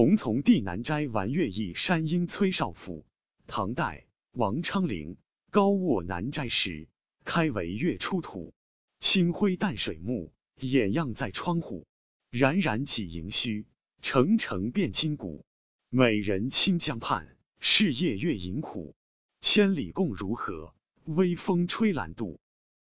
重从地南斋玩月忆山阴崔少府。唐代，王昌龄。高卧南斋时，开帷月出土，清辉淡水木。掩漾在窗户，冉冉起盈虚，澄澄变金谷。美人清江畔，是夜月盈苦。千里共如何？微风吹懒渡。